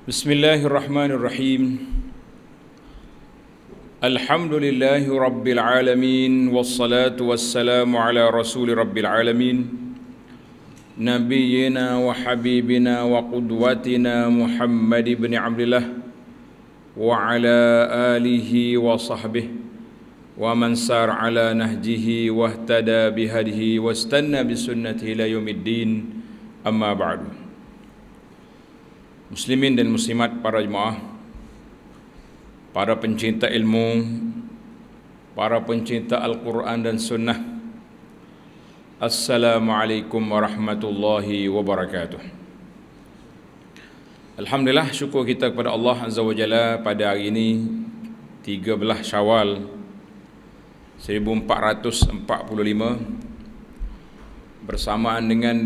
Bismillahirrahmanirrahim Alhamdulillahi Rabbil Alamin Wassalatu wassalamu ala Rasuli Rabbil Alamin Nabiyyina wa Habibina wa Qudwatina Muhammad ibn Abdullah Wa ala alihi wa sahbih Wa man sar ala nahjihi wa ihtada bihadihi Wa istanna bisunnatihi layumiddin Amma ba'du Amma ba'du Muslimin dan muslimat para jemaah Para pencinta ilmu Para pencinta Al-Quran dan Sunnah Assalamualaikum warahmatullahi wabarakatuh Alhamdulillah syukur kita kepada Allah Azza wa Jalla pada hari ini 13 Syawal 1445 bersamaan dengan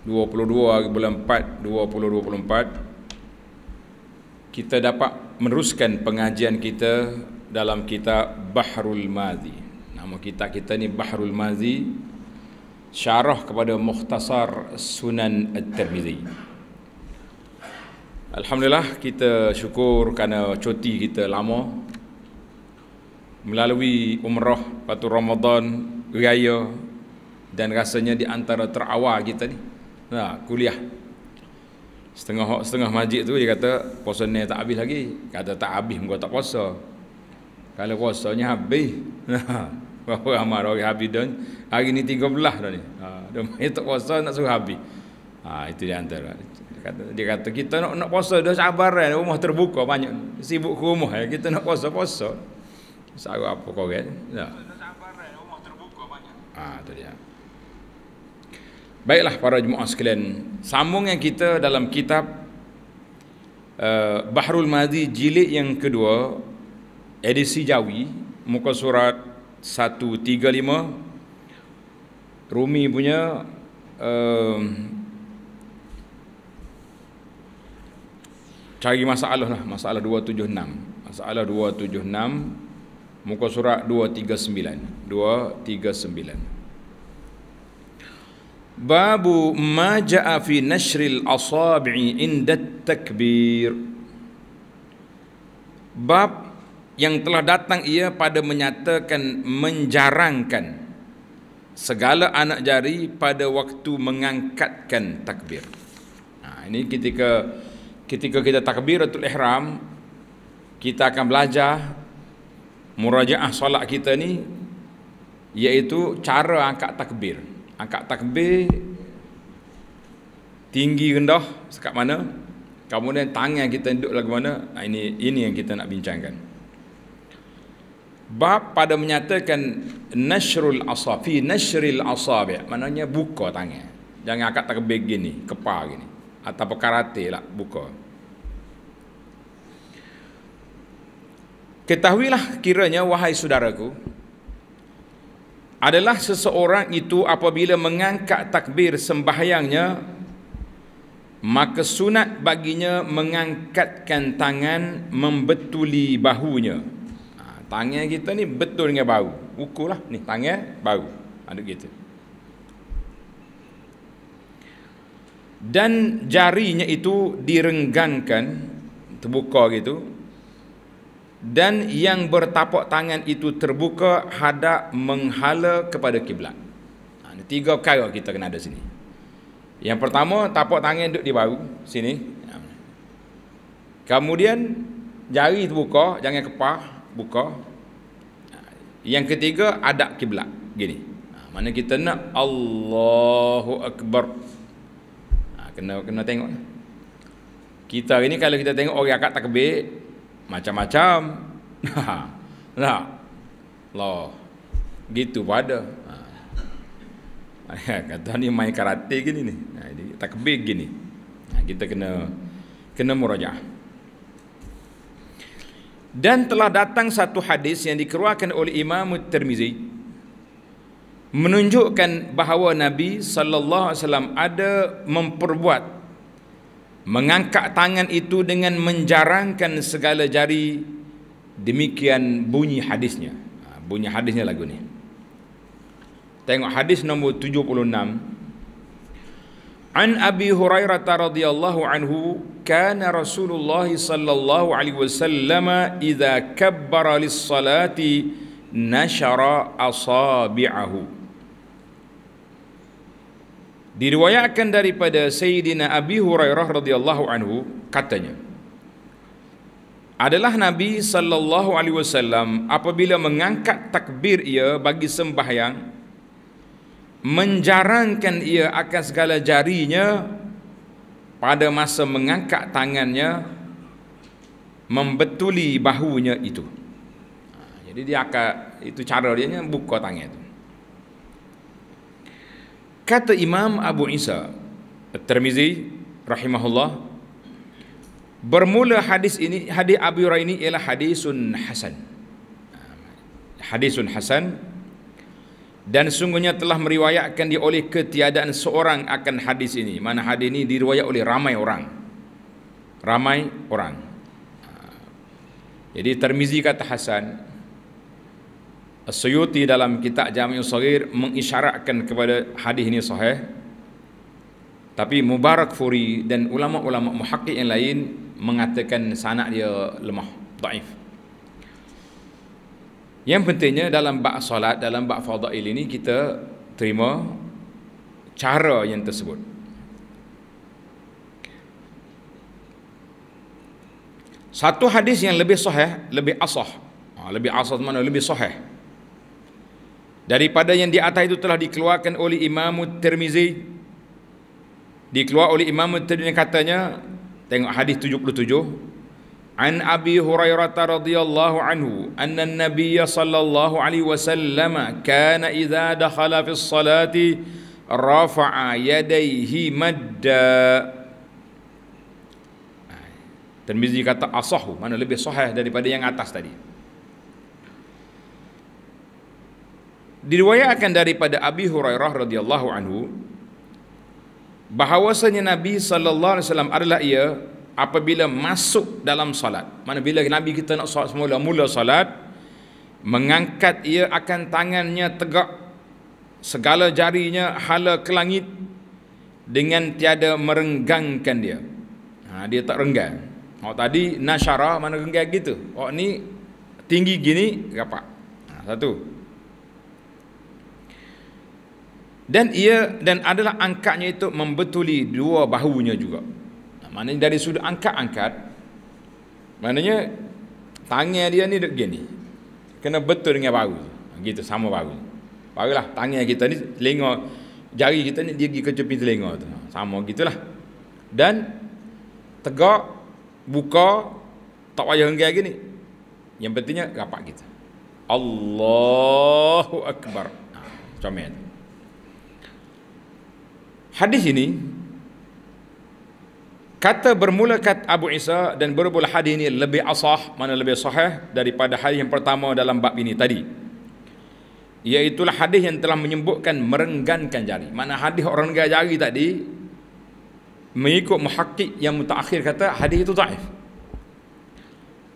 22 hari bulan 4 2024 kita dapat meneruskan pengajian kita dalam kitab Bahrul Mazi. Nama kitab kita ni Bahrul Mazi syarah kepada Mukhtasar Sunan At-Tirmizi. Alhamdulillah kita syukur kerana cuti kita lama melalui umrah patu Ramadan raya dan rasanya di antara terawal kita ni Nah, ha, kuliah setengah hok setengah majid tu dia kata puasa ni tak habis lagi kata tak habis muka tak puasa kalau puasanya habis ha, berapa ramai orang habis dan hari ni 13 dah ni ha, dia main tak puasa nak suruh habis ha, itu dia antara kata, dia kata kita nak nak puasa dah sabar eh, rumah terbuka banyak sibuk ke rumah ya. kita nak puasa-puasa sarap apa kau kan ha. Ah, tu dia. Baiklah para jemaah sekalian, sambung yang kita dalam kitab uh, Bahrul Madi jilid yang kedua edisi Jawi muka surat 135 Rumi punya uh, cari masalah lah masalah 276 masalah 276 muka surat 239 239 Babu ma ja'a fi nashril asabi'i inda takbir. Bab yang telah datang ia pada menyatakan menjarangkan segala anak jari pada waktu mengangkatkan takbir. Nah, ha, ini ketika ketika kita takbiratul ihram kita akan belajar murajaah solat kita ni iaitu cara angkat takbir angkat takbir tinggi rendah sekat mana kemudian tangan kita duduk lagu mana nah, ini ini yang kita nak bincangkan bab pada menyatakan nashrul asafi nashril asabi maknanya buka tangan jangan angkat takbir gini kepal gini atau pekarate, lah buka ketahuilah kiranya wahai saudaraku adalah seseorang itu apabila mengangkat takbir sembahyangnya maka sunat baginya mengangkatkan tangan membetuli bahunya ha, tangan kita ni betul dengan bahu ukurlah ni tangan bau. anduk ha, gitu. dan jarinya itu direnggangkan terbuka gitu dan yang bertapak tangan itu terbuka hadap menghala kepada kiblat. Ha, ini tiga perkara kita kena ada sini. Yang pertama, tapak tangan duduk di bahu sini. Ha. Kemudian jari terbuka, jangan kepah, buka. Ha. Yang ketiga, adab kiblat. Gini. Ha, mana kita nak Allahu Akbar. Ha, kena kena tengok. Kita ini kalau kita tengok orang akad takbir, macam-macam. nah. Loh. Gitu pada. Ha. Kata ni main karate ha, gini ni. Nah, ini takbir gini. Nah, kita kena kena muraja. Dan telah datang satu hadis yang dikeluarkan oleh Imam Tirmizi menunjukkan bahawa Nabi sallallahu alaihi wasallam ada memperbuat mengangkat tangan itu dengan menjarangkan segala jari demikian bunyi hadisnya ha, bunyi hadisnya lagu ni tengok hadis nombor 76 An Abi Hurairah radhiyallahu anhu kana Rasulullah sallallahu alaihi wasallam idza kabbara lis salati nashara asabi'ahu Diriwayatkan daripada Sayyidina Abi Hurairah radhiyallahu anhu katanya adalah Nabi sallallahu alaihi wasallam apabila mengangkat takbir ia bagi sembahyang menjarangkan ia akan segala jarinya pada masa mengangkat tangannya membetuli bahunya itu ha, jadi dia akan itu cara dia buka tangan itu Kata Imam Abu Isa Termizi, rahimahullah bermula hadis ini hadis Abu Hurairah ini ialah hadisun hasan. Ah, hadisun hasan dan sungguhnya telah meriwayatkan dia oleh ketiadaan seorang akan hadis ini. Mana hadis ini diriwayat oleh ramai orang. Ramai orang. Ah, jadi Termizi kata hasan, Suyuti dalam kitab Jami'ul Sahir mengisyaratkan kepada hadis ini sahih. Tapi Mubarak Furi dan ulama-ulama muhakkik yang lain mengatakan sanak dia lemah, daif. Yang pentingnya dalam bab solat, dalam bab fadail ini kita terima cara yang tersebut. Satu hadis yang lebih sahih, lebih asah. Ha, lebih asah mana? Lebih sahih daripada yang di atas itu telah dikeluarkan oleh Imam Tirmizi dikeluarkan oleh Imam Tirmizi katanya tengok hadis 77 an Abi Hurairah radhiyallahu anhu an-nabiy sallallahu alaihi wasallam kana idza dakhala fi salati rafa'a yadayhi madda Tirmizi kata asahu mana lebih sahih daripada yang atas tadi diriwayatkan daripada Abi Hurairah radhiyallahu anhu bahawasanya Nabi sallallahu alaihi wasallam adalah ia apabila masuk dalam salat Mana bila Nabi kita nak solat semula mula salat mengangkat ia akan tangannya tegak segala jarinya hala ke langit dengan tiada merenggangkan dia. Ha, dia tak renggang. Oh tadi nasyara mana renggang gitu. Oh ni tinggi gini gapak. Ha, satu. dan ia dan adalah angkatnya itu membetuli dua bahunya juga nah, maknanya dari sudut angkat-angkat maknanya tangan dia ni duduk gini kena betul dengan bahu gitu sama bahu barulah tangan kita ni telinga jari kita ni dia pergi ke cepi telinga tu sama gitulah dan tegak buka tak payah hengkai lagi ni yang pentingnya rapat kita Allahu Akbar nah, comel Hadis ini kata bermula kata Abu Isa dan berbual hadis ini lebih asah mana lebih sahih daripada hadis yang pertama dalam bab ini tadi. Iaitulah hadis yang telah menyebutkan merengankan jari. Mana hadis orang renggan jari tadi mengikut muhakkik yang mutakhir kata hadis itu daif.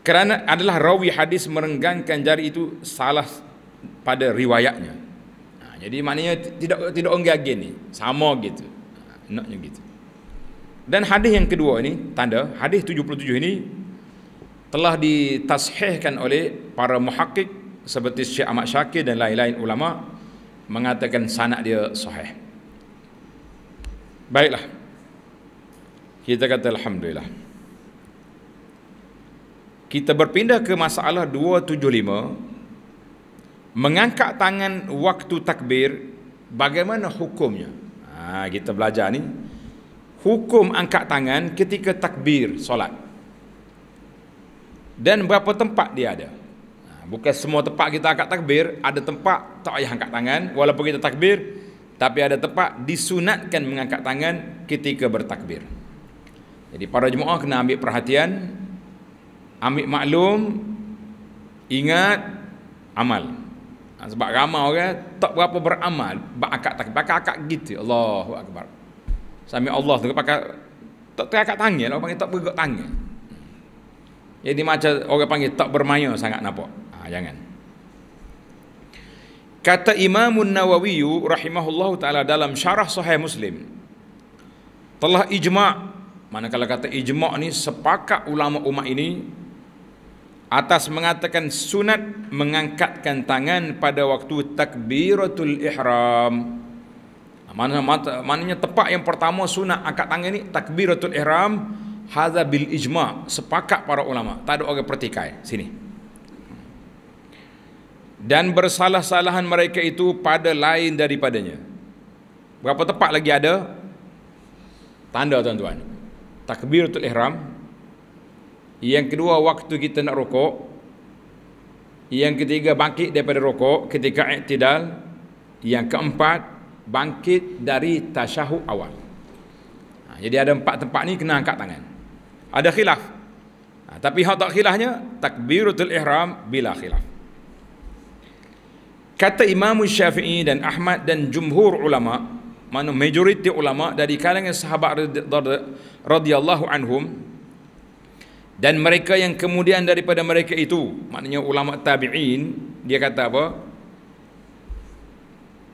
Kerana adalah rawi hadis merenggankan jari itu salah pada riwayatnya jadi maknanya tidak tidak enggan-enggan ni sama gitu ha, naknya gitu dan hadis yang kedua ini tanda hadis 77 ini telah ditashihkan oleh para muhakkik seperti Syekh Ahmad Syakir dan lain-lain ulama mengatakan sanad dia sahih baiklah kita kata alhamdulillah kita berpindah ke masalah mengangkat tangan waktu takbir bagaimana hukumnya ha, kita belajar ni hukum angkat tangan ketika takbir solat dan berapa tempat dia ada ha, bukan semua tempat kita angkat takbir ada tempat tak payah angkat tangan walaupun kita takbir tapi ada tempat disunatkan mengangkat tangan ketika bertakbir jadi para jemaah kena ambil perhatian ambil maklum ingat amal Ha, sebab ramai orang tak berapa beramal berakat tak pakai akak gitu Allahu akbar sambil Allah tu pakai tak terakat tangan lah, orang panggil tak bergerak tangan jadi macam orang panggil tak bermaya sangat nampak ha, jangan kata Imam Nawawi rahimahullah taala dalam syarah sahih Muslim telah ijma' manakala kata ijma' ni sepakat ulama umat ini atas mengatakan sunat mengangkatkan tangan pada waktu takbiratul ihram. Mana mananya tepat yang pertama sunat angkat tangan ni takbiratul ihram hadza bil ijma sepakat para ulama tak ada orang pertikai sini. Dan bersalah-salahan mereka itu pada lain daripadanya. Berapa tepat lagi ada? Tanda tuan-tuan. Takbiratul ihram yang kedua waktu kita nak rokok Yang ketiga bangkit daripada rokok ketika iktidal Yang keempat bangkit dari tasyahud awal ha, Jadi ada empat tempat ni kena angkat tangan Ada khilaf ha, Tapi hak tak khilafnya Takbiratul ihram bila khilaf Kata Imam Syafi'i dan Ahmad dan jumhur ulama mana majoriti ulama dari kalangan sahabat radhiyallahu anhum dan mereka yang kemudian daripada mereka itu maknanya ulama tabi'in dia kata apa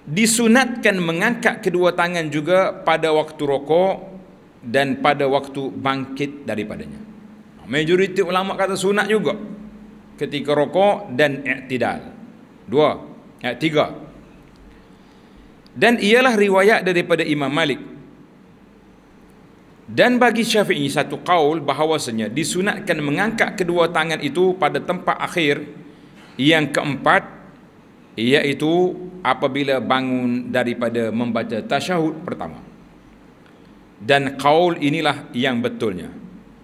disunatkan mengangkat kedua tangan juga pada waktu rokok dan pada waktu bangkit daripadanya majoriti ulama kata sunat juga ketika rokok dan iktidal dua tiga dan ialah riwayat daripada Imam Malik dan bagi Syafi'i satu kaul bahawasanya disunatkan mengangkat kedua tangan itu pada tempat akhir yang keempat iaitu apabila bangun daripada membaca tasyahud pertama. Dan kaul inilah yang betulnya.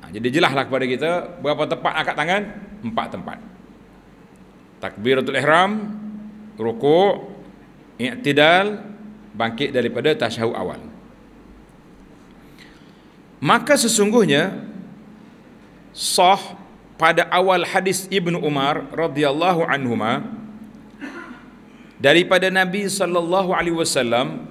Ha, jadi jelaslah kepada kita berapa tempat angkat tangan? Empat tempat. Takbiratul ihram, rukuk, i'tidal, bangkit daripada tasyahud awal maka sesungguhnya sah pada awal hadis Ibnu Umar radhiyallahu anhuma daripada Nabi sallallahu alaihi wasallam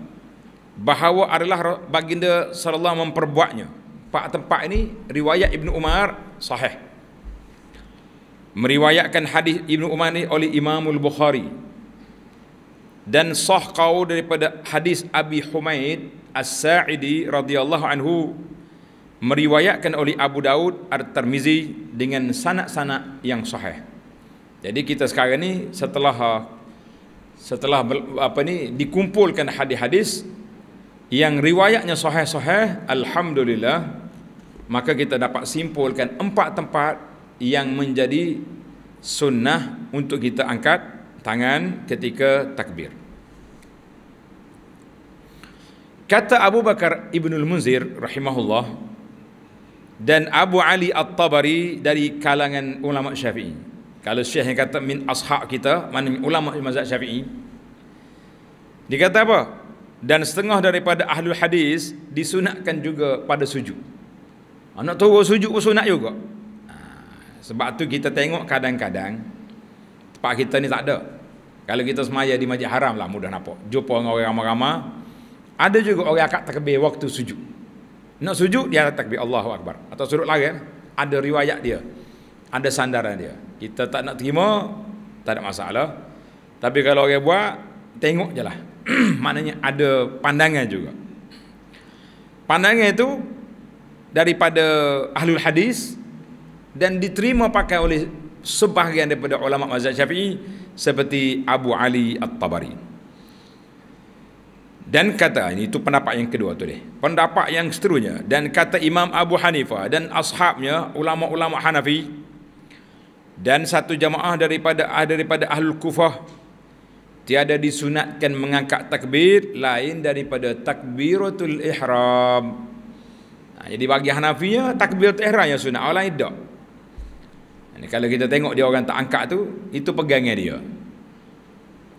bahawa adalah baginda sallallahu memperbuatnya Pak tempat ini riwayat Ibnu Umar sahih meriwayatkan hadis Ibnu Umar ini oleh Imam Al-Bukhari dan sah kau daripada hadis Abi Humaid As-Sa'idi radhiyallahu anhu meriwayatkan oleh Abu Daud At-Tirmizi dengan sanad-sanad yang sahih. Jadi kita sekarang ni setelah setelah apa ni dikumpulkan hadis-hadis yang riwayatnya sahih-sahih, alhamdulillah maka kita dapat simpulkan empat tempat yang menjadi sunnah untuk kita angkat tangan ketika takbir. Kata Abu Bakar Ibnul Munzir rahimahullah dan Abu Ali At-Tabari dari kalangan ulama Syafi'i. Kalau Syekh yang kata min ashaq kita, mana ulama mazhab Syafi'i. dikata apa? Dan setengah daripada ahli hadis disunatkan juga pada sujud. Anak tu sujud pun sunat juga. Ha, sebab tu kita tengok kadang-kadang tempat kita ni tak ada. Kalau kita semaya di masjid haram lah mudah nampak. Jumpa dengan orang ramai-ramai. Ada juga orang akak terkebir waktu sujud. Nak sujud dia takbir Allahu Akbar atau sujud lagi kan? Ada riwayat dia. Ada sandaran dia. Kita tak nak terima tak ada masalah. Tapi kalau orang buat tengok je lah Maknanya ada pandangan juga. Pandangan itu daripada ahlul hadis dan diterima pakai oleh sebahagian daripada ulama mazhab Syafi'i seperti Abu Ali At-Tabari. Dan kata ini itu pendapat yang kedua tu deh. Pendapat yang seterusnya dan kata Imam Abu Hanifah dan ashabnya ulama-ulama Hanafi dan satu jamaah daripada ah daripada ahlul kufah tiada disunatkan mengangkat takbir lain daripada takbiratul ihram. Nah, ha, jadi bagi Hanafi ya takbiratul ihram yang sunat, orang lain tak. Jadi, kalau kita tengok dia orang tak angkat tu, itu pegangnya dia.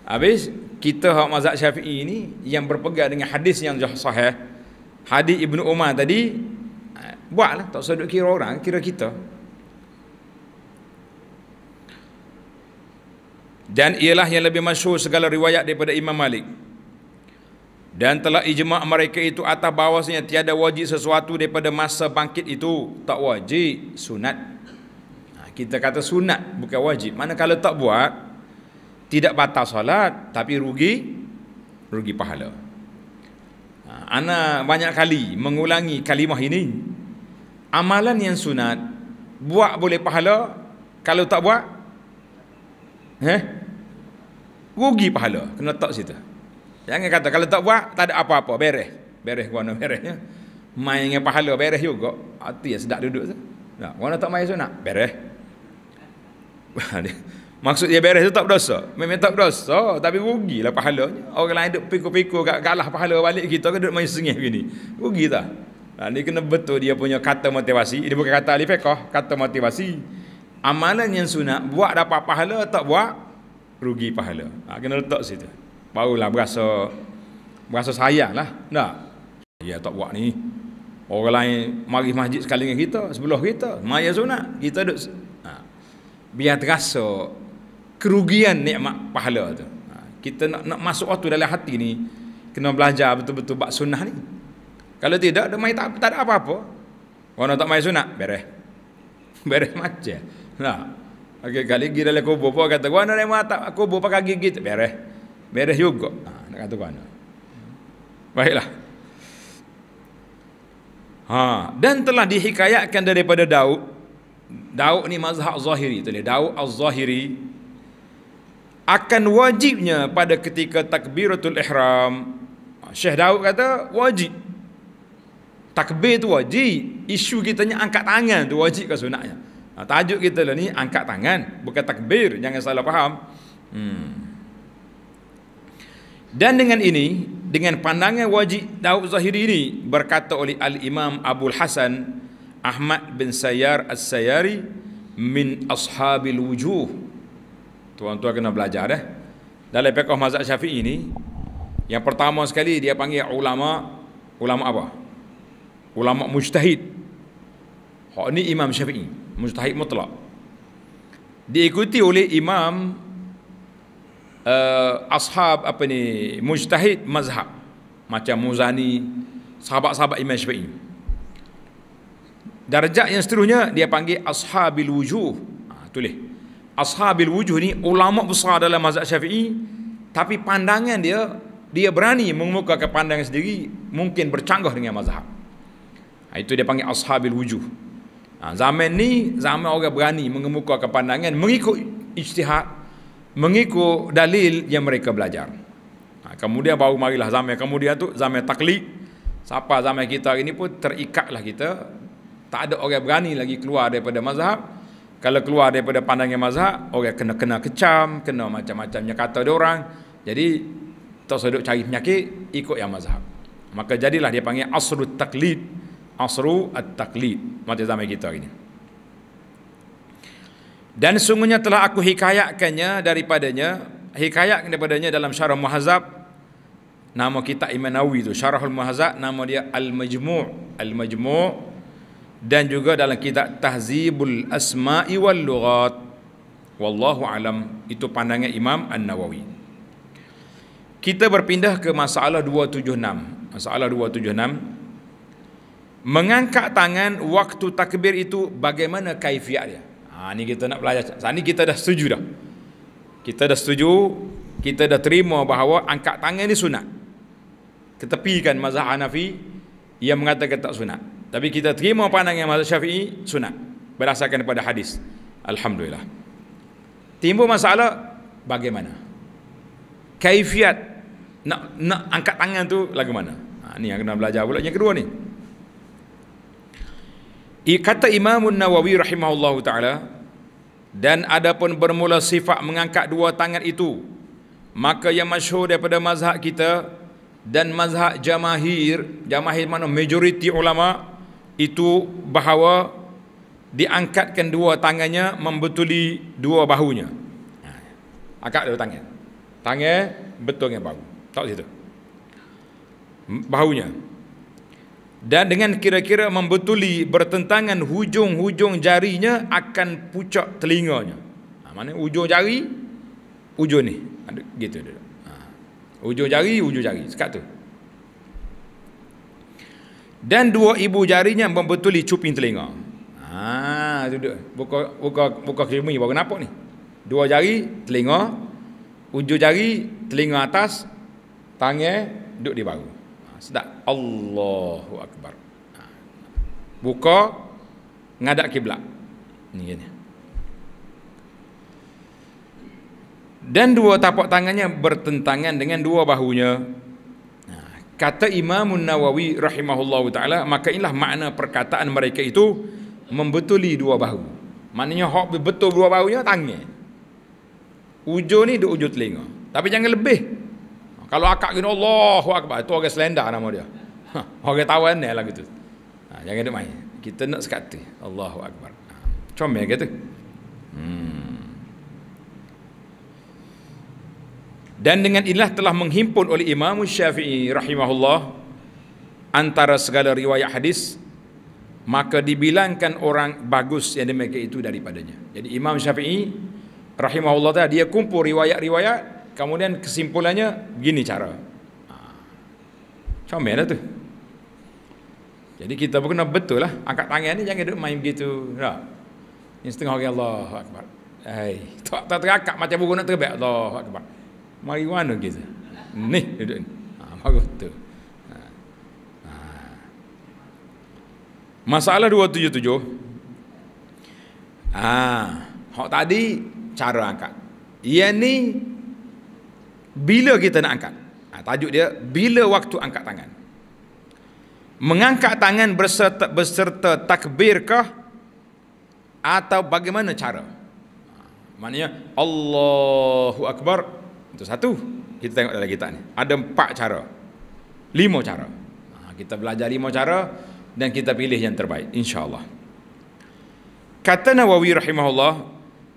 Habis kita hak mazhab syafi'i ni yang berpegang dengan hadis yang sahih hadis ibnu umar tadi eh, buatlah tak usah duk kira orang kira kita dan ialah yang lebih masyhur segala riwayat daripada imam malik dan telah ijma' mereka itu atas bahawasanya tiada wajib sesuatu daripada masa bangkit itu tak wajib sunat ha, kita kata sunat bukan wajib mana kalau tak buat tidak batal solat tapi rugi rugi pahala ha, ana banyak kali mengulangi kalimah ini amalan yang sunat buat boleh pahala kalau tak buat heh rugi pahala kena tak situ jangan kata kalau tak buat tak ada apa-apa beres beres gua beres ya main dengan pahala beres juga hati yang sedap duduk tu nah gua tak main sunat beres Maksud dia beres tak dosa. Memang tak dosa, tapi rugilah pahalanya. Orang lain duk piku-piku kat kalah pahala balik kita ke duk main sengih gini. Rugi tak? Nah, ha, ni kena betul dia punya kata motivasi. Ini bukan kata alif ekoh, kata motivasi. Amalan yang sunat buat dapat pahala tak buat rugi pahala. Ha, kena letak situ. Barulah berasa berasa sayang lah. Nah. Ya tak buat ni. Orang lain mari masjid sekali dengan kita, sebelah kita. Maya sunat. Kita duduk. Ha. Biar terasa kerugian nikmat pahala tu. Ha, kita nak nak masuk waktu dalam hati ni kena belajar betul-betul bab sunnah ni. Kalau tidak dia mai tak, tak ada apa-apa. Kalau tak mai sunnah, beres. Beres macam. Nah. Ha. Okey kali gi dalam kubur apa kata gua nak mata aku kubur pakai gigi beres. Beres juga. Ha, nak kata gua. Baiklah. Ha, dan telah dihikayatkan daripada Daud Daud ni mazhab zahiri tu ni. Daud az-Zahiri akan wajibnya pada ketika takbiratul ihram ha, Syekh Daud kata wajib takbir tu wajib isu kita ni angkat tangan tu wajib ke sunatnya ha, tajuk kita lah ni angkat tangan bukan takbir jangan salah faham hmm. dan dengan ini dengan pandangan wajib Daud Zahiri ini berkata oleh Al-Imam Abu Hasan Ahmad bin Sayyar As-Sayyari min ashabil wujuh tuan-tuan kena belajar eh. Dalam fiqh mazhab Syafi'i ini, yang pertama sekali dia panggil ulama ulama apa? Ulama mujtahid. Hak ni Imam Syafi'i, mujtahid mutlak. Diikuti oleh Imam uh, ashab apa ni mujtahid mazhab macam Muzani sahabat-sahabat Imam Syafi'i. Darjah yang seterusnya dia panggil ashabil wujuh. Ah ha, tulis ashabil wujuh ni ulama besar dalam mazhab syafi'i tapi pandangan dia dia berani mengemukakan pandangan sendiri mungkin bercanggah dengan mazhab ha, itu dia panggil ashabil wujuh ha, zaman ni zaman orang berani mengemukakan pandangan mengikut ijtihad mengikut dalil yang mereka belajar ha, kemudian baru marilah zaman kemudian tu zaman taklid sampai zaman kita hari ni pun terikatlah kita tak ada orang berani lagi keluar daripada mazhab kalau keluar daripada pandangan mazhab orang kena kena kecam kena macam-macamnya kata dia orang jadi tak sedut cari penyakit ikut yang mazhab maka jadilah dia panggil asru taklid asru at-taklid mati zaman kita hari ini dan sungguhnya telah aku hikayatkannya daripadanya hikayat daripadanya dalam syarah muhazab nama kita Imam Nawawi tu syarahul muhazab nama dia al-majmu' al-majmu' dan juga dalam kitab Tahzibul Asma'i wal Lughat. Wallahu alam itu pandangan Imam An-Nawawi. Kita berpindah ke masalah 276. Masalah 276 mengangkat tangan waktu takbir itu bagaimana kaifiatnya? Ha ni kita nak belajar. Saat kita dah setuju dah. Kita dah setuju, kita dah terima bahawa angkat tangan ni sunat. Ketepikan mazhab Hanafi yang mengatakan tak sunat. Tapi kita terima pandangan mazhab Syafi'i sunat berdasarkan pada hadis. Alhamdulillah. Timbul masalah bagaimana? Kaifiat nak nak angkat tangan tu lagu mana? Ha, ni yang kena belajar pula yang kedua ni. I kata Imam Nawawi rahimahullahu taala dan adapun bermula sifat mengangkat dua tangan itu maka yang masyhur daripada mazhab kita dan mazhab jamahir jamahir mana majoriti ulama' itu bahawa diangkatkan dua tangannya membetuli dua bahunya. Angkat ha. dua tangan. Tangan betul dengan bahu. Tak situ. Bahunya. Dan dengan kira-kira membetuli bertentangan hujung-hujung jarinya akan pucuk telinganya. Ha, mana hujung jari, hujung ni. Gitu dia. Ha. Hujung jari, hujung jari. Sekat tu dan dua ibu jarinya membetuli cuping telinga. Ha, duduk buka buka buka kerimi baru nampak ni. Dua jari telinga, ujung jari telinga atas, tangan duduk di bahu. Ha, sedap. Allahu akbar. Ha. Buka ngadap kiblat. Ni gini. Dan dua tapak tangannya bertentangan dengan dua bahunya. Kata Imam Nawawi rahimahullah ta'ala Maka inilah makna perkataan mereka itu Membetuli dua bahu Maknanya hak betul dua bahunya tangan Ujur ni di ujur telinga Tapi jangan lebih Kalau akak gini Allahu Akbar Itu orang selendah nama dia ha, Orang tawan ni lah gitu ha, Jangan duk main Kita nak sekat tu Allahu Akbar ha, Comel kata Dan dengan inilah telah menghimpun oleh Imam Syafi'i rahimahullah antara segala riwayat hadis maka dibilangkan orang bagus yang demikian itu daripadanya. Jadi Imam Syafi'i rahimahullah dia kumpul riwayat-riwayat kemudian kesimpulannya begini cara. Macam mana ha. lah tu? Jadi kita pun kena betul lah angkat tangan ni jangan duduk main begitu. Tak. Ini setengah hari Allah Akbar. Hai, tak terangkat macam buku nak terbaik Allah Akbar mari mana kita ni duduk ni ha, bagus tu ha. ha. masalah 277 ah ha. hok tadi cara angkat ia ni bila kita nak angkat ha, tajuk dia bila waktu angkat tangan mengangkat tangan berserta, berserta takbir kah atau bagaimana cara ha. maknanya Allahu Akbar itu satu. Kita tengok dalam kitab ni. Ada empat cara. Lima cara. Ha, kita belajar lima cara dan kita pilih yang terbaik. InsyaAllah. Kata Nawawi rahimahullah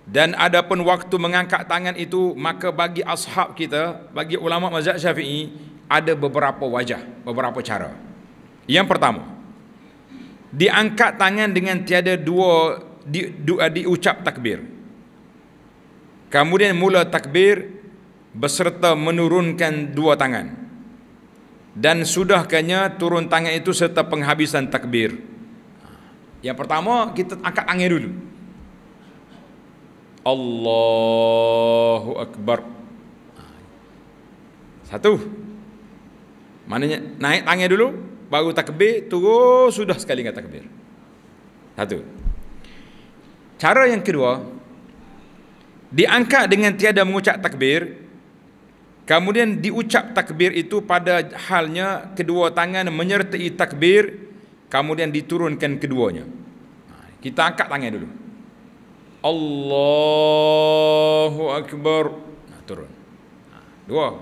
dan ada pun waktu mengangkat tangan itu maka bagi ashab kita bagi ulama mazhab syafi'i ada beberapa wajah beberapa cara yang pertama diangkat tangan dengan tiada dua di, di, di, takbir kemudian mula takbir beserta menurunkan dua tangan dan sudahkannya turun tangan itu serta penghabisan takbir yang pertama kita angkat tangan dulu Allahu Akbar satu maknanya naik tangan dulu baru takbir turun sudah sekali dengan takbir satu cara yang kedua diangkat dengan tiada mengucap takbir Kemudian diucap takbir itu pada halnya kedua tangan menyertai takbir kemudian diturunkan keduanya. Ha, kita angkat tangan dulu. Allahu akbar. Nah, ha, turun. Ha, dua.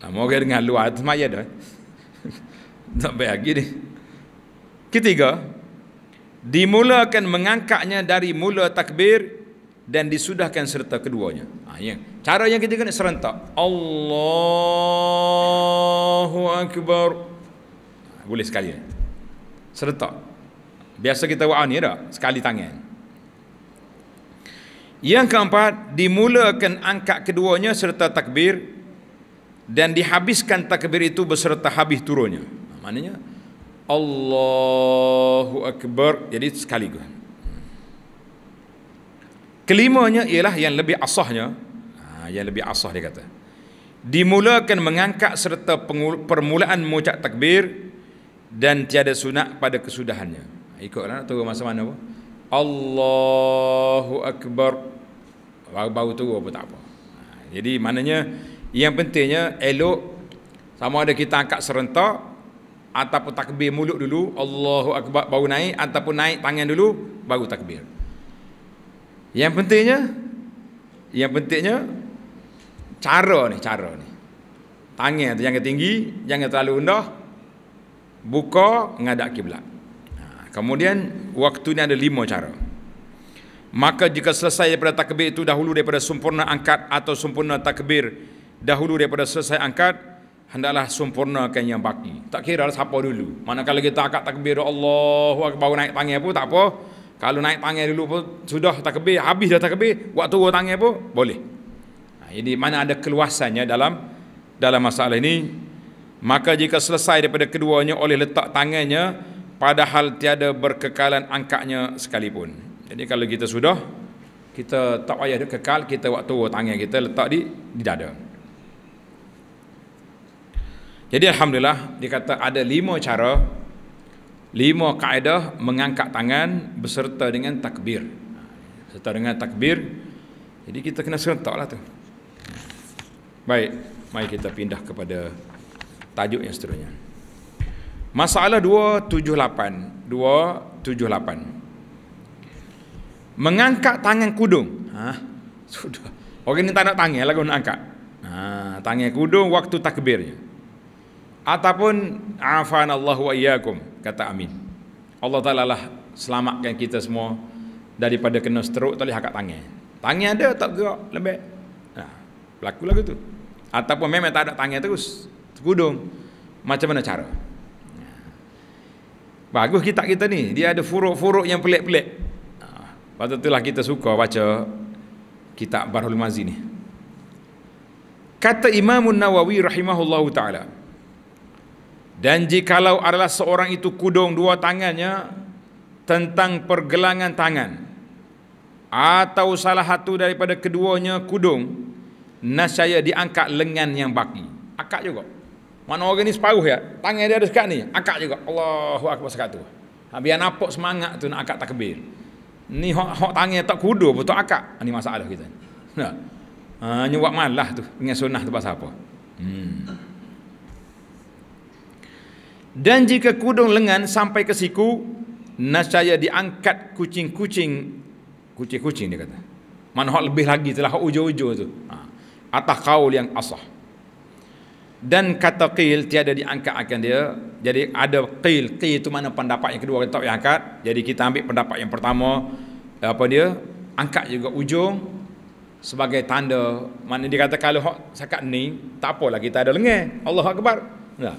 Nah, moga dengan luar itu semaya dah. Tak payah gini. Ketiga, dimulakan mengangkatnya dari mula takbir, dan disudahkan serta keduanya. Ha, ya. Cara yang kita ni serentak. Allahu Akbar. Ha, boleh sekali. Serentak. Biasa kita buat ni tak? Sekali tangan. Yang keempat, dimulakan angkat keduanya serta takbir dan dihabiskan takbir itu berserta habis turunnya. Ha, maknanya, Allahu Akbar. Jadi sekali. Sekali. Kelimanya ialah yang lebih asahnya ha, Yang lebih asah dia kata Dimulakan mengangkat serta permulaan mengucap takbir Dan tiada sunat pada kesudahannya ha, Ikutlah nak turun masa mana pun Allahu Akbar Baru-baru turun pun tak apa ha, Jadi maknanya Yang pentingnya elok Sama ada kita angkat serentak Ataupun takbir mulut dulu Allahu Akbar baru naik Ataupun naik tangan dulu Baru takbir yang pentingnya yang pentingnya cara ni, cara ni. Tangan tu jangan tinggi, jangan terlalu rendah. Buka ngadak kiblat. Ha, kemudian waktu ni ada lima cara. Maka jika selesai daripada takbir itu dahulu daripada sempurna angkat atau sempurna takbir dahulu daripada selesai angkat, hendaklah sempurnakan yang baki. Tak kira lah siapa dulu. Mana kalau kita angkat takbir Allah, Akbar naik tangan pun tak apa. Kalau naik tangan dulu pun sudah kebe, habis dah tak kebe, buat turun tangan pun boleh. Ha, jadi mana ada keluasannya dalam dalam masalah ini, maka jika selesai daripada keduanya oleh letak tangannya, padahal tiada berkekalan angkatnya sekalipun. Jadi kalau kita sudah, kita tak payah kekal, kita buat turun tangan kita letak di, di dada. Jadi Alhamdulillah, dikata ada lima cara lima kaedah mengangkat tangan berserta dengan takbir serta dengan takbir jadi kita kena serentak lah tu baik mari kita pindah kepada tajuk yang seterusnya masalah 278 278 mengangkat tangan kudung ha? sudah orang ni tak nak tangan lah kalau nak angkat ha, tangan kudung waktu takbirnya 278 ataupun afanallahu wa iyyakum kata amin Allah taala lah selamatkan kita semua daripada kena stroke tak boleh angkat tangan tangan ada tak gerak lembek nah ha, berlaku lagu tu ataupun memang tak ada tangan terus terkudung macam mana cara ha. bagus kita kita ni dia ada furuk-furuk yang pelik-pelik nah, ha. Lepas itulah kita suka baca kitab Barul Mazi ni. Kata Imam Nawawi rahimahullahu ta'ala. Dan jikalau adalah seorang itu kudung dua tangannya tentang pergelangan tangan atau salah satu daripada keduanya kudung nasaya diangkat lengan yang baki akak juga mana orang ni separuh ya tangan dia ada sekat ni akak juga Allahu akbar sekat tu habis nampak semangat tu nak akak takbir ni hok hok tangan tak kudu betul akak Ini ha, masalah kita nah ha buat malah tu dengan sunnah tu pasal apa hmm dan jika kudung lengan sampai ke siku, nasaya diangkat kucing-kucing. Kucing-kucing dia kata. Mana hak lebih lagi telah hak ujung-ujung tu. Ha. Atah kaul yang asah. Dan kata qil tiada diangkat akan dia. Jadi ada qil. Qil itu mana pendapat yang kedua kita tak angkat. Jadi kita ambil pendapat yang pertama. Apa dia? Angkat juga ujung. Sebagai tanda. Mana dia kata kalau hak sakat ni. Tak apalah kita ada lengah. Allah Akbar. Tak. Ya.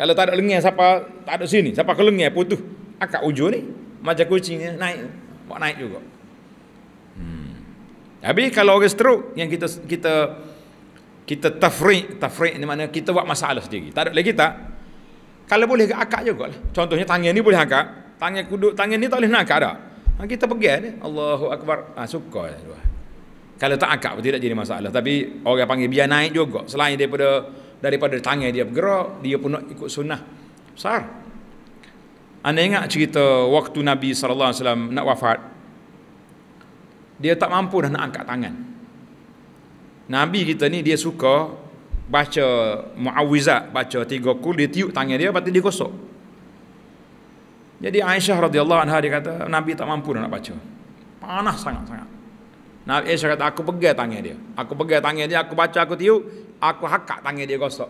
Kalau tak ada lengan siapa tak ada sini. Siapa ke lengan putus. Akak ujung ni macam kucing naik. Buat naik juga. Hmm. Tapi kalau orang stroke yang kita kita kita tafriq, tafriq ni mana kita buat masalah sendiri. Tak ada lagi tak? Kalau boleh ke akak juga lah. Contohnya tangan ni boleh angkat. Tangan kuduk, tangan ni tak boleh nak angkat dah. Ha, kita pergi ni. Allahu Akbar. Ha, suka lah. Kalau tak angkat pun tidak jadi masalah. Tapi orang panggil biar naik juga. Selain daripada daripada tangan dia bergerak dia pun nak ikut sunnah besar anda ingat cerita waktu Nabi SAW nak wafat dia tak mampu dah nak angkat tangan Nabi kita ni dia suka baca muawizat baca tiga kul dia tiup tangan dia lepas dia gosok jadi Aisyah radhiyallahu dia kata Nabi tak mampu dah nak baca panas sangat-sangat Nabi Aisyah kata aku pegang tangan dia aku pegang tangan dia aku baca aku tiup aku hakak tangan dia gosok.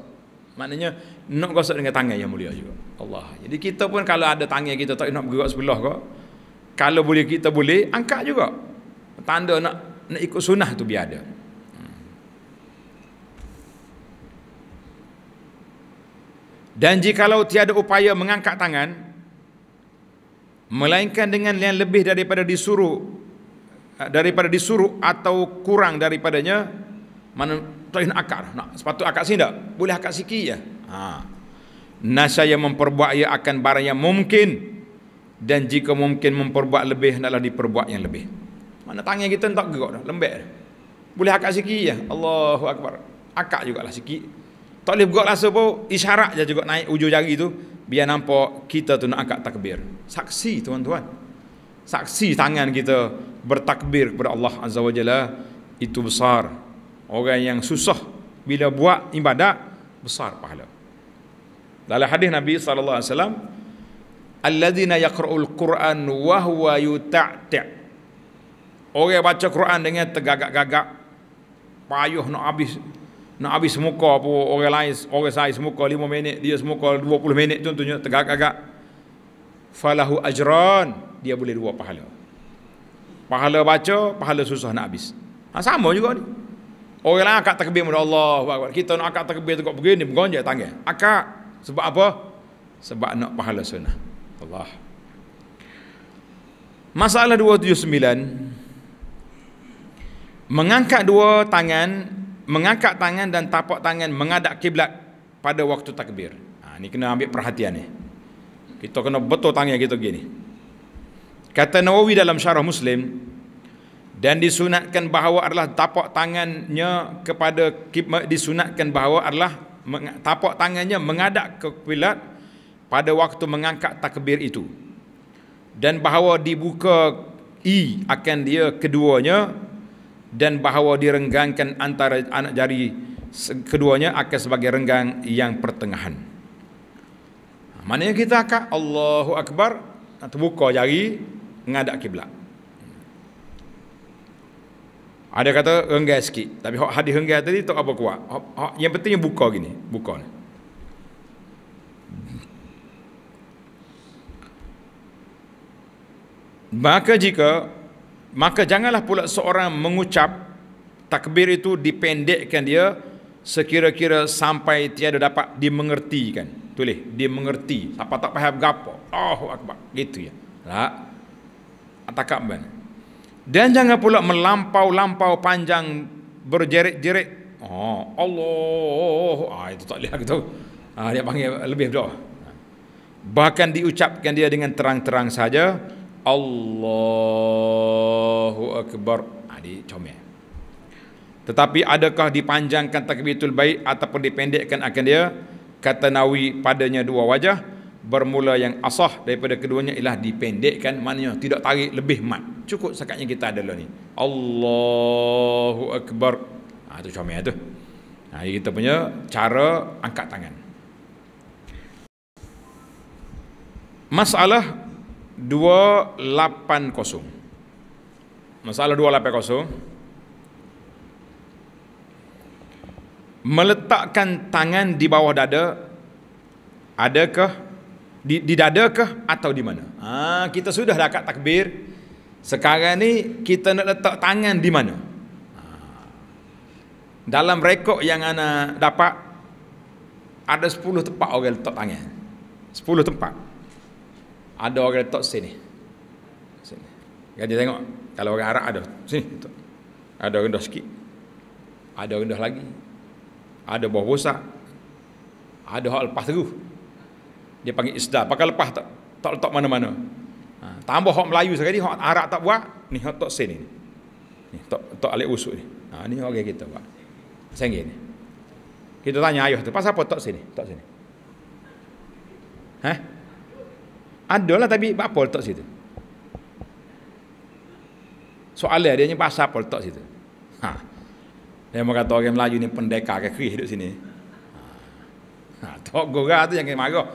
Maknanya nak gosok dengan tangan yang mulia juga. Allah. Jadi kita pun kalau ada tangan kita tak nak bergerak sebelah kau. Kalau boleh kita boleh angkat juga. Tanda nak nak ikut sunnah tu biar ada. Dan jikalau tiada upaya mengangkat tangan melainkan dengan yang lebih daripada disuruh daripada disuruh atau kurang daripadanya tak nak akar nak sepatu akar sini tak boleh akar sikit ya ha nasya yang memperbuat ia akan barang yang mungkin dan jika mungkin memperbuat lebih hendaklah diperbuat yang lebih mana tangan kita tak gerak dah lembek dah boleh akar sikit ya Allahu akbar akar lah sikit tak boleh bergerak rasa pun isyarat je juga naik ujung jari tu biar nampak kita tu nak angkat takbir saksi tuan-tuan saksi tangan kita bertakbir kepada Allah Azza wa Jalla itu besar Orang yang susah bila buat ibadat besar pahala. Dalam hadis Nabi sallallahu alaihi wasallam, "Alladzina yaqra'ul Qur'an wa huwa yuta'ta." Orang baca Quran dengan tergagak-gagak, payuh nak habis nak habis muka apa orang lain orang saya semuka 5 minit dia semuka 20 minit contohnya tergagak-gagak falahu ajran dia boleh dua pahala pahala baca pahala susah nak habis ha, sama juga ni Orang akak takbir kepada Allah. Kita nak akak takbir dekat begini, bukan je tangga. Akak sebab apa? Sebab nak pahala sunnah. Allah. Masalah 279. Mengangkat dua tangan, mengangkat tangan dan tapak tangan menghadap kiblat pada waktu takbir. Ha, ini kena ambil perhatian ni. Kita kena betul tangan kita gini. Kata Nawawi dalam syarah Muslim, dan disunatkan bahawa adalah tapak tangannya kepada disunatkan bahawa adalah tapak tangannya mengadap ke kiblat pada waktu mengangkat takbir itu dan bahawa dibuka i akan dia keduanya dan bahawa direnggangkan antara anak jari keduanya akan sebagai renggang yang pertengahan maknanya kita akan Allahu Akbar terbuka jari mengadap kiblat ada kata renggai sikit. Tapi hak hadis renggai tadi tak apa kuat. Hak, hak, yang pentingnya buka gini. Buka ni. Maka jika maka janganlah pula seorang mengucap takbir itu dipendekkan dia sekira-kira sampai tiada dapat dimengerti dimengertikan. Tulis, dimengerti. Siapa tak faham gapo? Oh, akbar. Gitu ya. Tak. Atakak mana? Dan jangan pula melampau-lampau panjang berjerit-jerit. Oh, Allah. Ah, itu tak lihat gitu. Ah, dia panggil lebih doa. Bahkan diucapkan dia dengan terang-terang saja. Allahu Akbar. Ah, dia comel. Tetapi adakah dipanjangkan takbiratul baik ataupun dipendekkan akan dia? Kata Nawi padanya dua wajah bermula yang asah daripada keduanya ialah dipendekkan maknanya tidak tarik lebih mat cukup sekatnya kita adalah ni Allahu Akbar ha, itu comel lah tu ha, kita punya cara angkat tangan masalah 280 masalah 280 meletakkan tangan di bawah dada adakah di, di dada ke atau di mana? Ha, kita sudah dah kat takbir. Sekarang ni kita nak letak tangan di mana? Ha. Dalam rekod yang ana dapat ada 10 tempat orang letak tangan. 10 tempat. Ada orang letak sini. Sini. Jadi tengok kalau orang Arab ada sini letak. Ada dah sikit. Ada dah lagi. Ada bawah bosak. Ada hak lepas terus. Dia panggil isda, Pakai lepas tak, tak letak mana-mana. Ha, tambah orang Melayu sekali, orang Arab tak buat. Ni orang tak sini, ni. Ni tak, tak alik usuk ni. Ha, ni orang okay, kita buat. Sengit ni. Kita tanya ayah tu, pasal apa tak sini? Tak sini. Hah? Adalah tapi apa tak situ? Soalnya dia ni pasal apa tak situ? Ha. Dia mau kata orang Melayu ni pendekar ke kris duduk sini. Ha. Ha, tok gora tu jangan marah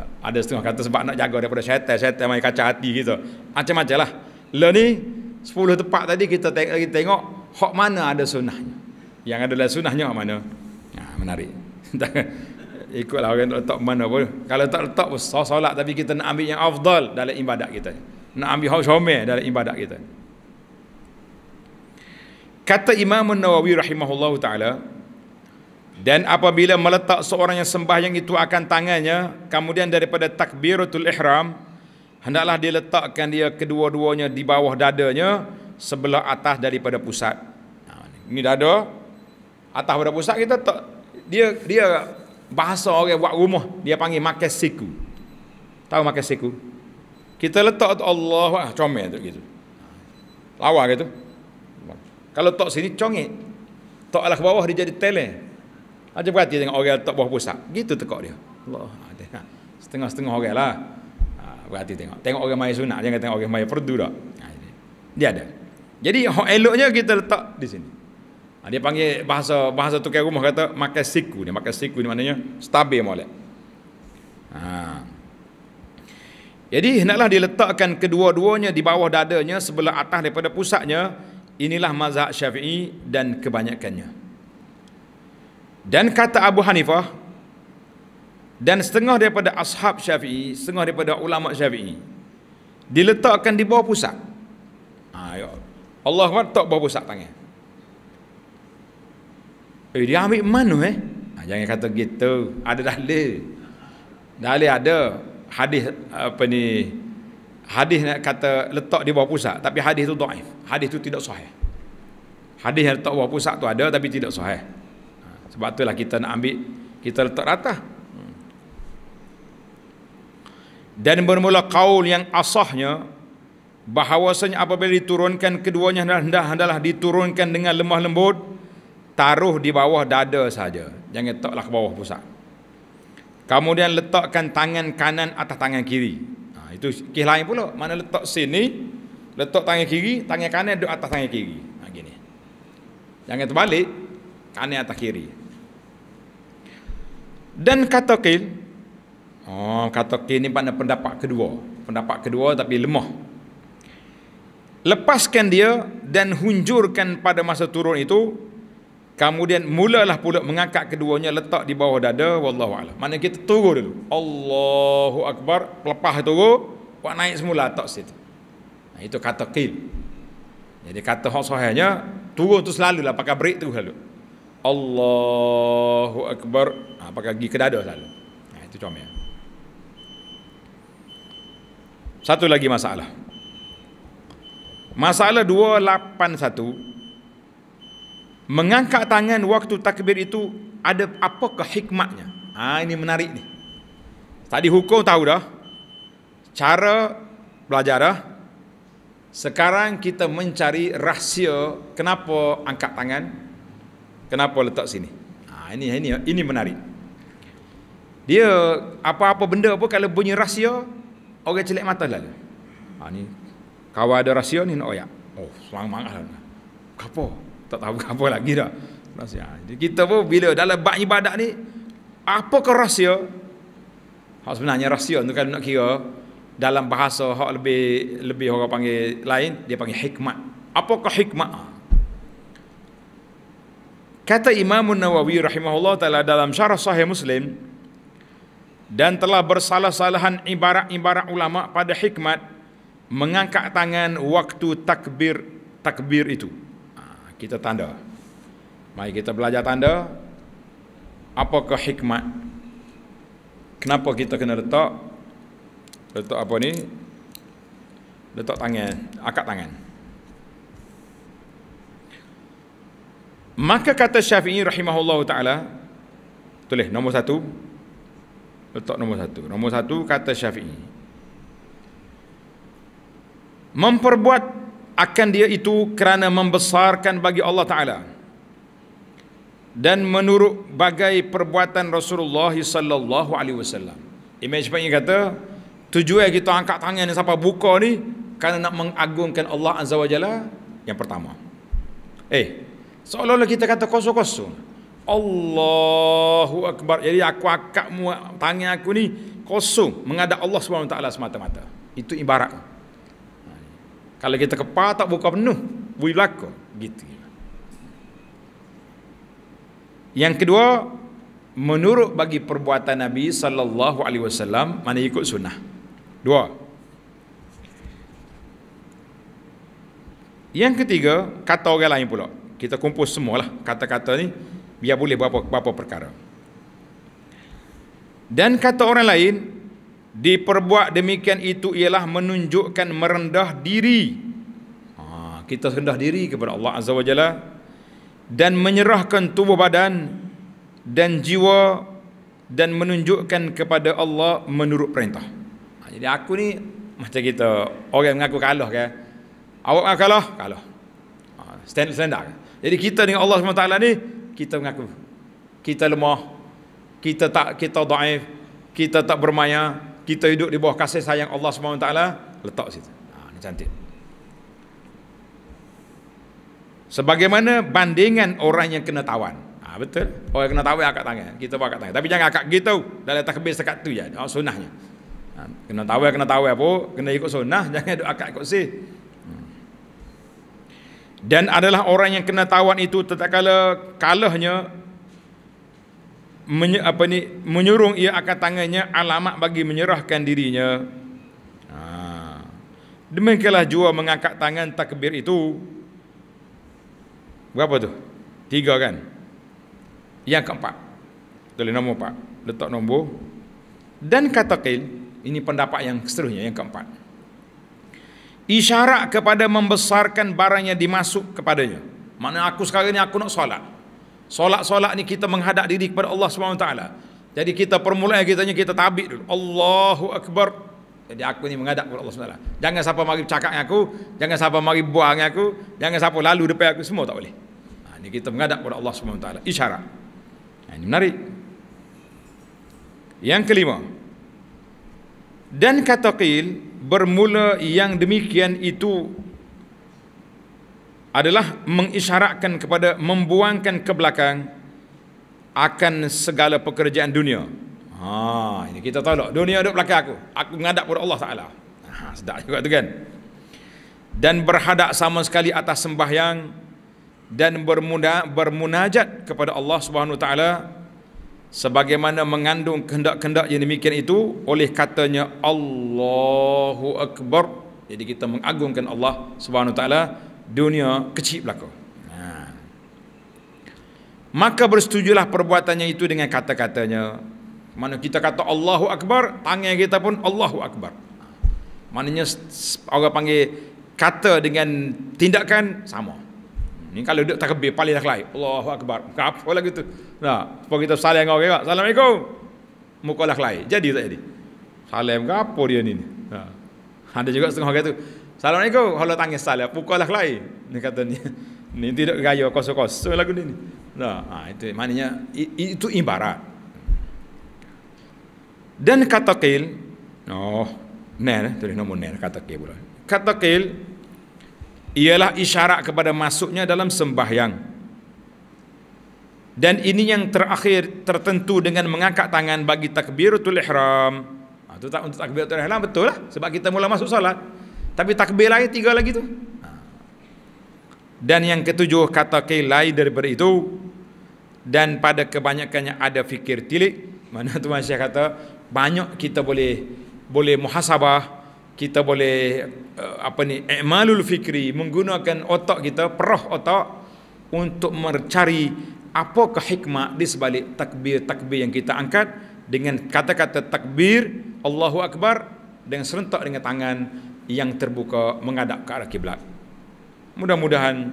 ada setengah kata sebab nak jaga daripada syaitan syaitan main kacau hati kita macam-macam lah le ni sepuluh tempat tadi kita tengok lagi tengok hak mana ada sunahnya. yang adalah sunahnya hak mana ha, menarik ikutlah orang nak letak mana pun kalau tak letak besar solat tapi kita nak ambil yang afdal dalam ibadat kita nak ambil hak syomel dalam ibadat kita kata Imam Nawawi rahimahullahu ta'ala dan apabila meletak seorang yang sembah yang itu akan tangannya, kemudian daripada takbiratul ihram, hendaklah diletakkan dia kedua-duanya di bawah dadanya, sebelah atas daripada pusat. Ha, ini dada, atas daripada pusat kita tak, dia dia bahasa orang okay, buat rumah, dia panggil makas siku. Tahu makas siku? Kita letak tu Allah, wah, comel tu gitu. Lawa gitu. Kalau tak sini, congit. Taklah ke bawah, dia jadi teleh. Aja berhati dengan orang tak buah pusat. Gitu tekak dia. Allah. Ha, setengah-setengah orang lah. Ha, berhati tengok. Tengok orang main sunat. Jangan tengok orang main perdu tak. Ha, dia ada. Jadi hak eloknya kita letak di sini. Dia panggil bahasa bahasa tukar rumah kata makan siku. Dia makan siku ni maknanya stabil molek. Jadi hendaklah diletakkan kedua-duanya di bawah dadanya sebelah atas daripada pusatnya. Inilah mazhab syafi'i dan kebanyakannya. Dan kata Abu Hanifah dan setengah daripada ashab Syafi'i, setengah daripada ulama Syafi'i diletakkan di bawah pusat. Ha ya. Allah SWT tak bawah pusat tangan. Eh, dia ambil mana eh? Ha, jangan kata gitu. Ada dalil. Dalil ada hadis apa ni? Hadis nak kata letak di bawah pusat, tapi hadis tu dhaif. Hadis tu tidak sahih. Hadis yang letak bawah pusat tu ada tapi tidak sahih. Sebab itulah kita nak ambil, kita letak rata. Dan bermula kaul yang asahnya, bahawasanya apabila diturunkan keduanya hendak hendaklah diturunkan dengan lemah lembut, taruh di bawah dada saja. Jangan letaklah ke bawah pusat. Kemudian letakkan tangan kanan atas tangan kiri. Ha, itu kisah lain pula. Mana letak sini, letak tangan kiri, tangan kanan duduk atas tangan kiri. Ha, gini. Jangan terbalik, kanan atas kiri. Dan katakil Oh, katakil ni pada pendapat kedua Pendapat kedua tapi lemah Lepaskan dia dan hunjurkan pada masa turun itu Kemudian mulalah pula mengangkat keduanya letak di bawah dada wallahu alam. Mana kita tunggu dulu. Allahu akbar, lepas itu buat naik semula atas situ. Nah, itu kata qil. Jadi kata hak sahihnya turun tu selalulah pakai break tu selalu. Lah. Allahu Akbar ha, Pakai gigi kedada selalu ha, Itu comel Satu lagi masalah Masalah 281 Mengangkat tangan waktu takbir itu Ada apakah hikmatnya ha, Ini menarik ni Tadi hukum tahu dah Cara belajar dah sekarang kita mencari rahsia kenapa angkat tangan Kenapa letak sini? Ha, ini ini ini menarik. Dia apa-apa benda pun kalau bunyi rahsia, orang celik mata lalu. Ha ni kawa ada rahsia ni nak oyak. Oh, selamat Apa? Tak tahu kapo lagi dah. Rahsia. Jadi kita pun bila dalam bab ibadat ni apa ke rahsia? Hak sebenarnya rahsia tu kalau nak kira dalam bahasa hak lebih lebih orang panggil lain dia panggil hikmat. Apakah hikmat? Ha. Kata Imam Nawawi rahimahullah taala dalam syarah Sahih Muslim dan telah bersalah-salahan ibarat-ibarat ulama pada hikmat mengangkat tangan waktu takbir takbir itu. Ha, kita tanda. Mari kita belajar tanda. Apakah hikmat? Kenapa kita kena letak letak apa ni? Letak tangan, akad tangan. Maka kata Syafi'i rahimahullah ta'ala Tulis nombor satu Letak nombor satu Nombor satu kata Syafi'i Memperbuat akan dia itu kerana membesarkan bagi Allah Ta'ala Dan menurut bagai perbuatan Rasulullah Sallallahu Alaihi Wasallam. Imej Syafi'i kata Tujuan kita angkat tangan ni sampai buka ni Kerana nak mengagungkan Allah Azza wa Jalla Yang pertama Eh, Seolah-olah kita kata kosong-kosong. Allahu Akbar. Jadi aku akakmu, tangan aku ni kosong. Mengadap Allah SWT semata-mata. Itu ibarat. Kalau kita kepa tak buka penuh. Bui belakang. Gitu. Yang kedua, menurut bagi perbuatan Nabi sallallahu alaihi wasallam mana ikut sunnah. Dua. Yang ketiga, kata orang lain pula kita kumpul semualah kata-kata ni biar boleh berapa, berapa perkara dan kata orang lain diperbuat demikian itu ialah menunjukkan merendah diri ha, kita rendah diri kepada Allah Azza wa Jalla dan menyerahkan tubuh badan dan jiwa dan menunjukkan kepada Allah menurut perintah ha, jadi aku ni macam kita orang mengaku kalah ke? awak mengaku kalah kalah ha, stand, stand up kan? Jadi kita dengan Allah SWT ni kita mengaku kita lemah, kita tak kita daif, kita tak bermaya, kita hidup di bawah kasih sayang Allah SWT letak situ. Ha, ini cantik. Sebagaimana bandingan orang yang kena tawan. Ha, betul. Orang yang kena tawan akak tangan. Kita pun akak tangan. Tapi jangan akak gitu. Dah letak kebis dekat tu je. Ya. Oh, sunnahnya. Ha, kena tawan, kena tawan apa. Kena ikut sunnah. Jangan duduk akak ikut sih dan adalah orang yang kena tawan itu tatkala kalahnya menye, apa ni menyurung ia akan tangannya alamat bagi menyerahkan dirinya ha. demikianlah jua mengangkat tangan takbir itu berapa tu tiga kan yang keempat tulis nombor pak letak nombor dan kata qil ini pendapat yang seterusnya yang keempat isyarat kepada membesarkan barang yang dimasuk kepadanya. Mana aku sekarang ni aku nak solat. Solat-solat ni kita menghadap diri kepada Allah Subhanahu taala. Jadi kita permulaan kita ni kita tabik dulu. Allahu akbar. Jadi aku ni menghadap kepada Allah Subhanahu Jangan siapa mari cakap dengan aku, jangan siapa mari buang dengan aku, jangan siapa lalu depan aku semua tak boleh. Ha, ini kita menghadap kepada Allah Subhanahu taala. Isyarat. Ha, ini menarik. Yang kelima. Dan kata Qil, bermula yang demikian itu adalah mengisyaratkan kepada membuangkan ke belakang akan segala pekerjaan dunia. Ha, ini kita tahu tak? Dunia duduk belakang aku. Aku menghadap kepada Allah Ta'ala. Ha, sedap juga tu kan? Dan berhadap sama sekali atas sembahyang dan bermuda, bermunajat kepada Allah Subhanahu Ta'ala sebagaimana mengandung kehendak-kehendak yang demikian itu oleh katanya Allahu Akbar jadi kita mengagungkan Allah swt. dunia kecil belaka ha. maka bersetujulah perbuatannya itu dengan kata-katanya mana kita kata Allahu Akbar tangan kita pun Allahu Akbar maknanya orang panggil kata dengan tindakan sama ini kalau duduk takbir paling dah lain Allahu akbar. Kenapa lagi tu? Nah, pokok kita salam kau kira. Assalamualaikum. Muka lah lain. Jadi tak jadi. Salam gapo dia ni? Nah. Ha. Ada juga setengah orang tu. Assalamualaikum. Kalau tangis salam muka lah lain. Ni kata ni. Ni tidak gaya kos, kosong lagu ni. Nah, ha, itu maknanya itu ibarat. Dan kata qil. Oh, nen, eh, tu nombor nen kata qil pula. Kata qil ialah isyarat kepada masuknya dalam sembahyang dan ini yang terakhir tertentu dengan mengangkat tangan bagi takbiratul ihram ha, itu tak untuk takbiratul ihram betul lah sebab kita mula masuk salat tapi takbir lain tiga lagi tu ha. dan yang ketujuh kata lain daripada itu dan pada kebanyakannya ada fikir tilik mana tu masyarakat kata banyak kita boleh boleh muhasabah kita boleh eh, apa ni i'malul fikri menggunakan otak kita perah otak untuk mencari apa kehikmah di sebalik takbir-takbir yang kita angkat dengan kata-kata takbir Allahu akbar dengan serentak dengan tangan yang terbuka menghadap ke arah kiblat. Mudah-mudahan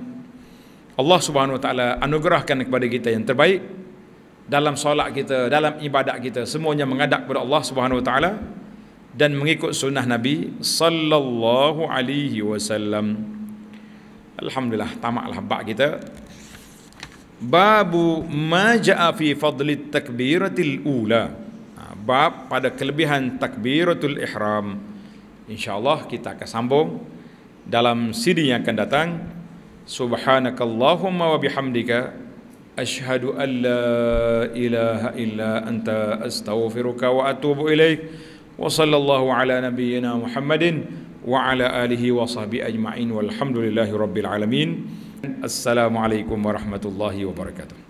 Allah Subhanahu Wa Taala anugerahkan kepada kita yang terbaik dalam solat kita, dalam ibadat kita semuanya menghadap kepada Allah Subhanahu Wa Taala dan mengikut sunnah Nabi sallallahu alaihi wasallam. Alhamdulillah tamatlah bab kita. Babu ma jaa fi fadli takbiratil ula. Ha, bab pada kelebihan takbiratul ihram. Insyaallah kita akan sambung dalam sidi yang akan datang. Subhanakallahumma wa bihamdika ashhadu an la ilaha illa anta astaghfiruka wa atubu ilaik. وصلى الله على نبينا محمد وعلى آله وصحبه أجمعين والحمد لله رب العالمين السلام عليكم ورحمة الله وبركاته